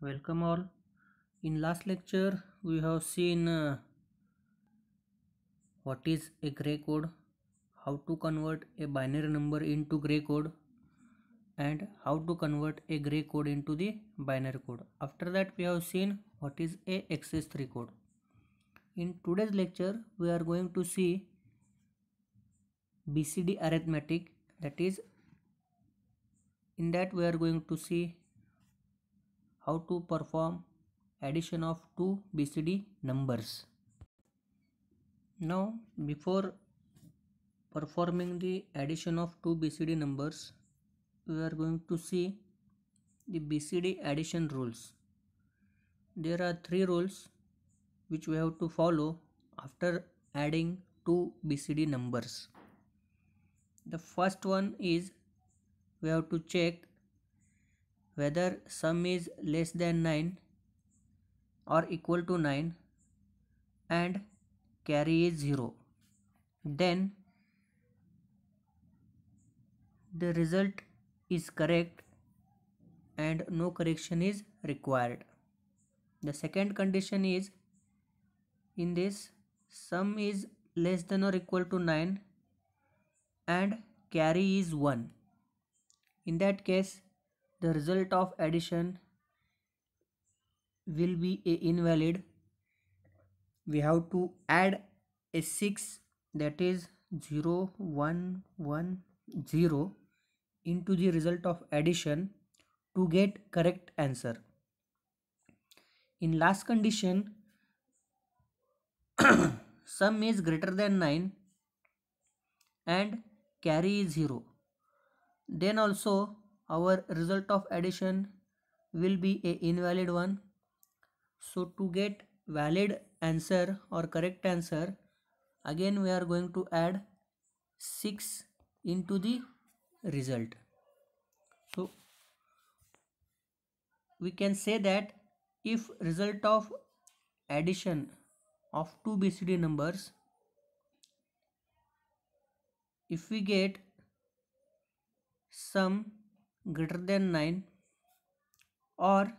welcome all in last lecture we have seen uh, what is a gray code how to convert a binary number into gray code and how to convert a gray code into the binary code after that we have seen what is a xs3 code in today's lecture we are going to see bcd arithmetic that is in that we are going to see how to perform addition of two BCD numbers. Now before performing the addition of two BCD numbers we are going to see the BCD addition rules. There are three rules which we have to follow after adding two BCD numbers. The first one is we have to check whether sum is less than 9 or equal to 9 and carry is 0 then the result is correct and no correction is required the second condition is in this sum is less than or equal to 9 and carry is 1 in that case the result of addition will be a invalid we have to add a 6 that is 0 1 1 0 into the result of addition to get correct answer in last condition sum is greater than 9 and carry is 0 then also our result of addition will be a invalid one so to get valid answer or correct answer again we are going to add 6 into the result so we can say that if result of addition of two BCD numbers if we get sum greater than 9 or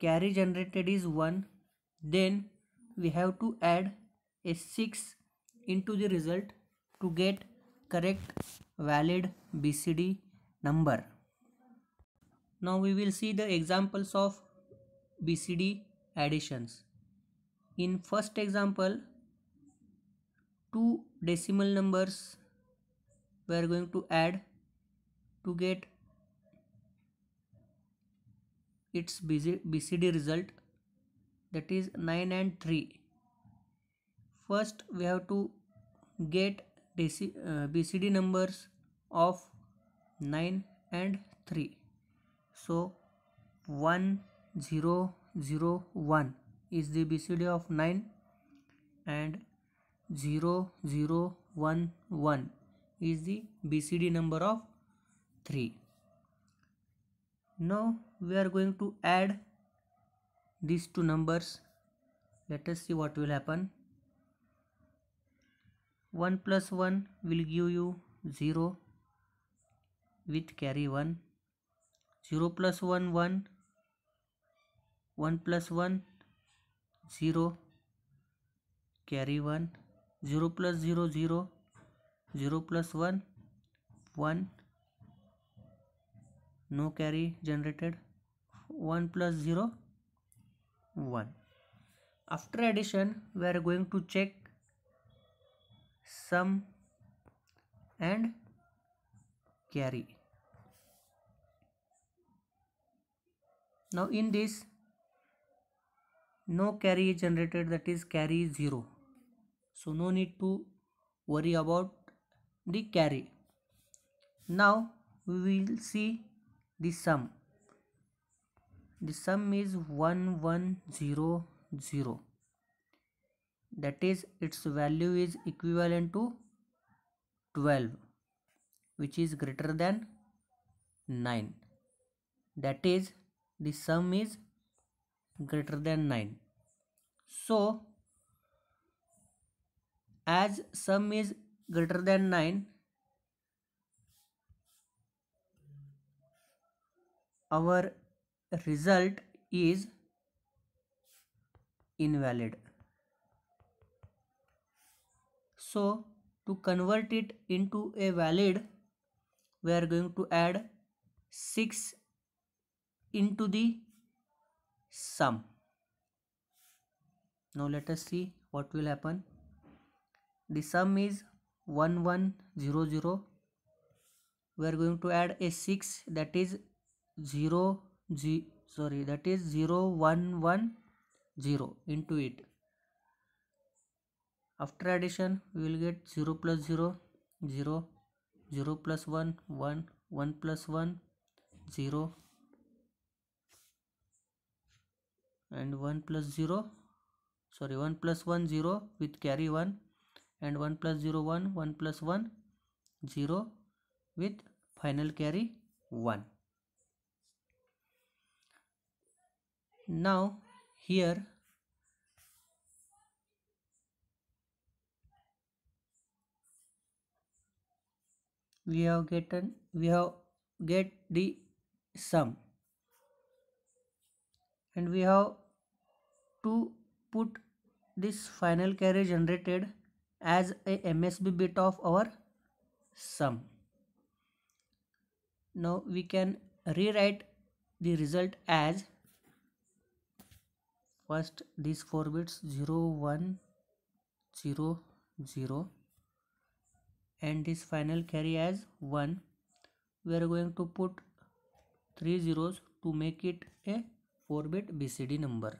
carry generated is 1 then we have to add a 6 into the result to get correct valid BCD number. Now we will see the examples of BCD additions. In first example, two decimal numbers we are going to add to get its BCD result that is 9 and 3. First we have to get BCD uh, numbers of 9 and 3. So 1 0 0 1 is the BCD of 9 and 0 0 1 1 is the BCD number of 3 now we are going to add these two numbers let us see what will happen 1 plus 1 will give you 0 with carry 1 0 plus 1 1 1 plus 1 0 carry 1 0 plus 0 0 0 plus 1 1 no carry generated 1 plus 0 1 after addition we are going to check sum and carry now in this no carry is generated that is carry 0 so no need to worry about the carry now we will see the sum the sum is 1100 that is its value is equivalent to 12 which is greater than 9 that is the sum is greater than 9 so as sum is greater than 9 our result is invalid so to convert it into a valid we are going to add 6 into the sum now let us see what will happen the sum is 1100 we are going to add a 6 that is 0 g sorry that is 0 1 1 0 into it after addition we will get 0 plus 0 0 0 plus 1 1 1 plus 1 0 and 1 plus 0 sorry 1 plus 1 0 with carry 1 and 1 plus 0 1 1 plus 1 0 with final carry 1 now here we have gotten we have get the sum and we have to put this final carry generated as a MSB bit of our sum. Now we can rewrite the result as first these four bits 0 1 0 0 and this final carry as 1 we are going to put three zeros to make it a 4 bit bcd number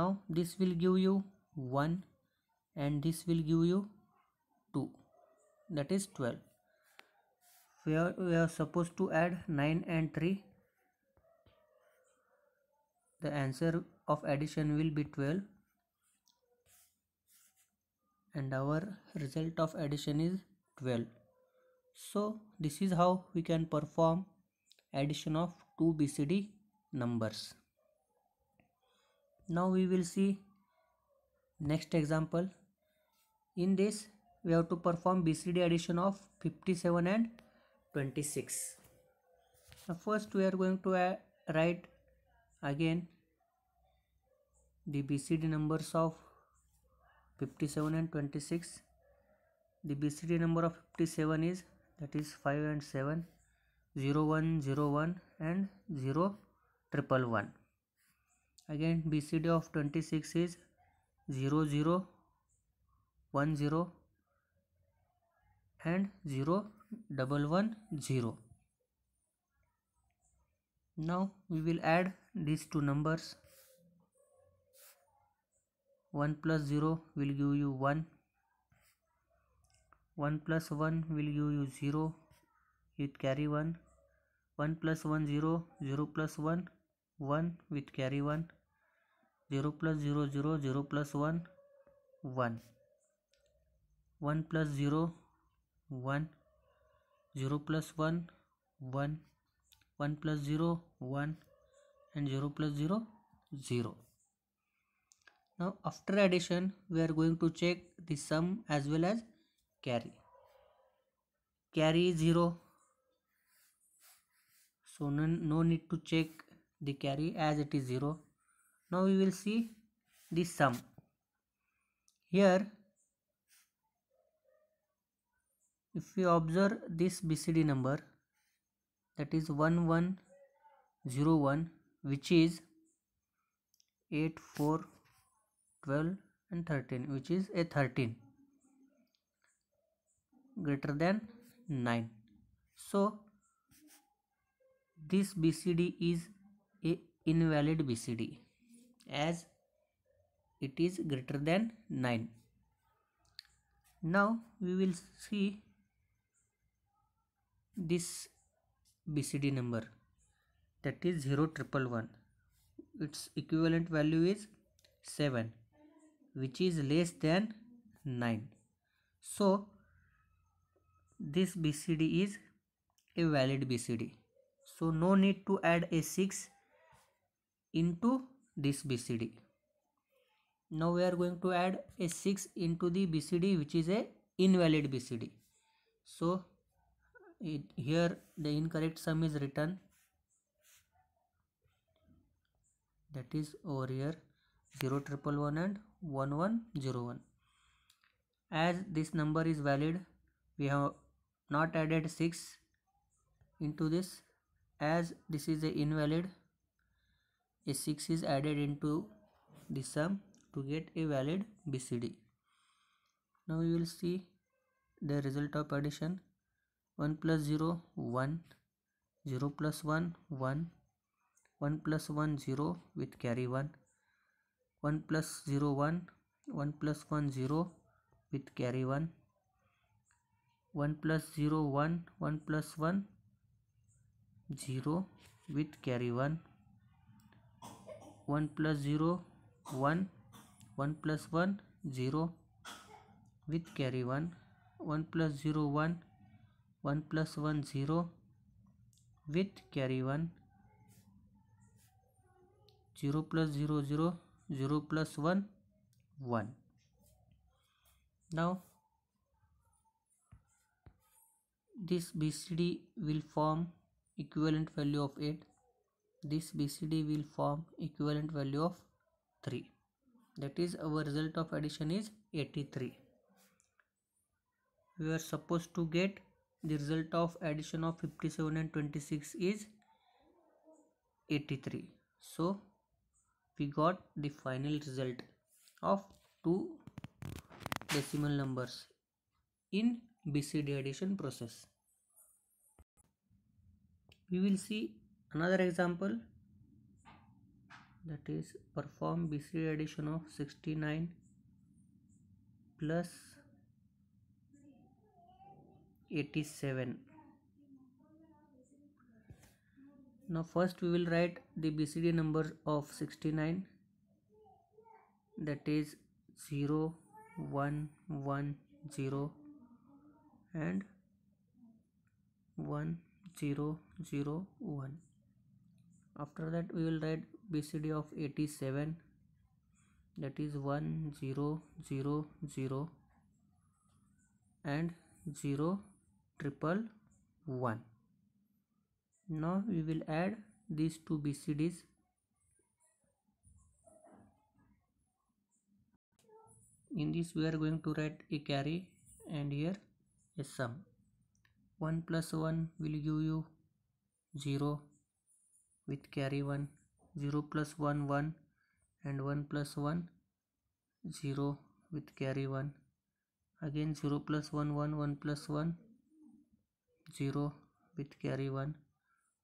now this will give you 1 and this will give you 2 that is 12 we are, we are supposed to add 9 and 3 the answer of addition will be 12 and our result of addition is 12 so this is how we can perform addition of two bcd numbers now we will see next example in this we have to perform bcd addition of 57 and 26 now first we are going to write again the bcd numbers of 57 and 26 the bcd number of 57 is that is 5 and 7 0 1 0 1 and 0 triple 1 again bcd of 26 is 0 0 1 0 and 0 double 1 0 now we will add these two numbers 1 plus 0 will give you 1 1 plus 1 will give you 0 with carry 1 1 plus 1 0 0 plus 1 1 with carry 1 0 plus 0 0 0 plus 1 1 1 plus 0 1 0 plus 1 1 1 plus 0 1 and 0 plus 0 0 now after addition we are going to check the sum as well as carry carry 0 so no, no need to check the carry as it is 0 now we will see the sum here if we observe this bcd number that is 1101 which is 8 4 12 and 13 which is a 13 greater than 9 so this bcd is a invalid bcd as it is greater than 9 now we will see this bcd number that 1 its equivalent value is 7 which is less than 9 so this BCD is a valid BCD so no need to add a 6 into this BCD now we are going to add a 6 into the BCD which is a invalid BCD so it, here the incorrect sum is written that is over here 1 and 1101 as this number is valid we have not added 6 into this as this is a invalid a 6 is added into the sum to get a valid BCD now you will see the result of addition 1 plus 0 1 0 plus 1 1 1 plus 1 0 with carry 1 1 plus 0 1 1 plus 1 0 with carry 1 1 plus 0 1 1 plus 1 0 with carry 1 1 plus 0 1 1 plus 1 0 with carry 1 1 plus 0 1 1 plus 1 0 with carry 1 0 plus 0 0 0 plus 1 1 now this BCD will form equivalent value of 8 this BCD will form equivalent value of 3 that is our result of addition is 83 we are supposed to get the result of addition of 57 and 26 is 83 so we got the final result of two decimal numbers in BCD addition process. We will see another example that is perform BCD addition of 69 plus 87 now first we will write the bcd number of 69 that is 0 1 1 0 and 1 0 0 1 after that we will write bcd of 87 that is 1 0 0 0 and 0 triple 1 now we will add these two bcds in this we are going to write a carry and here a sum 1 plus 1 will give you 0 with carry 1 0 plus 1 1 and 1 plus 1 0 with carry 1 again 0 plus 1 1 1 plus 1 0 with carry 1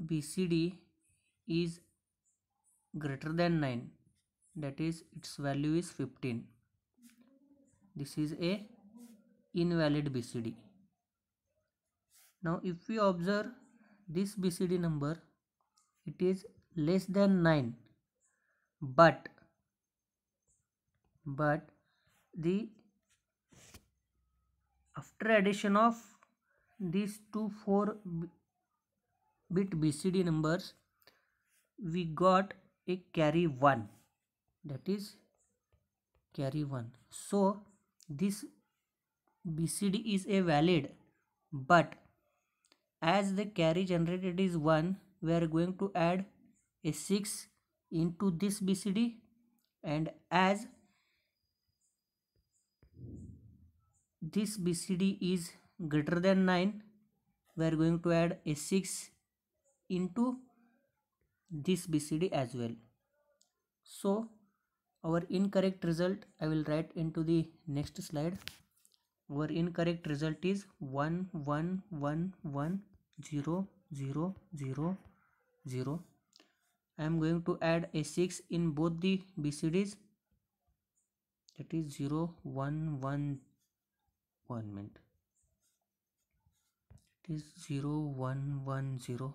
BCD is greater than 9 that is its value is 15 this is a invalid BCD now if we observe this BCD number it is less than 9 but but the after addition of these two four bit bcd numbers we got a carry 1 that is carry 1 so this bcd is a valid but as the carry generated is 1 we are going to add a 6 into this bcd and as this bcd is greater than 9 we are going to add a 6 into this BCD as well. So our incorrect result I will write into the next slide. Our incorrect result is 1 1 1 1 0 0 0 0. I am going to add a 6 in both the BCDs that is 0 1 1 1 minute it is 0 1 1 0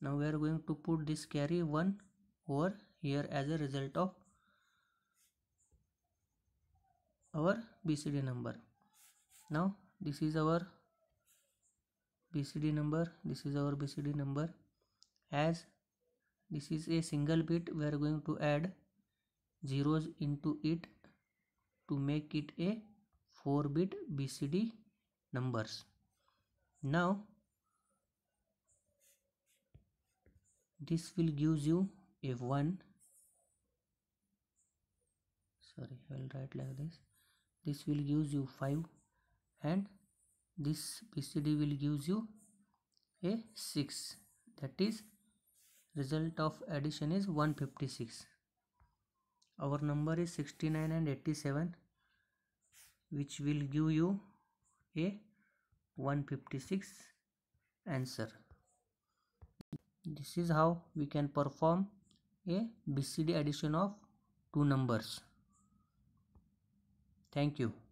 now we are going to put this carry 1 over here as a result of our BCD number now this is our BCD number this is our BCD number as this is a single bit we are going to add zeros into it to make it a 4 bit BCD numbers now this will gives you a 1 sorry I will write like this this will gives you 5 and this PCD will gives you a 6 that is result of addition is 156 our number is 69 and 87 which will give you a 156 answer this is how we can perform a bcd addition of two numbers thank you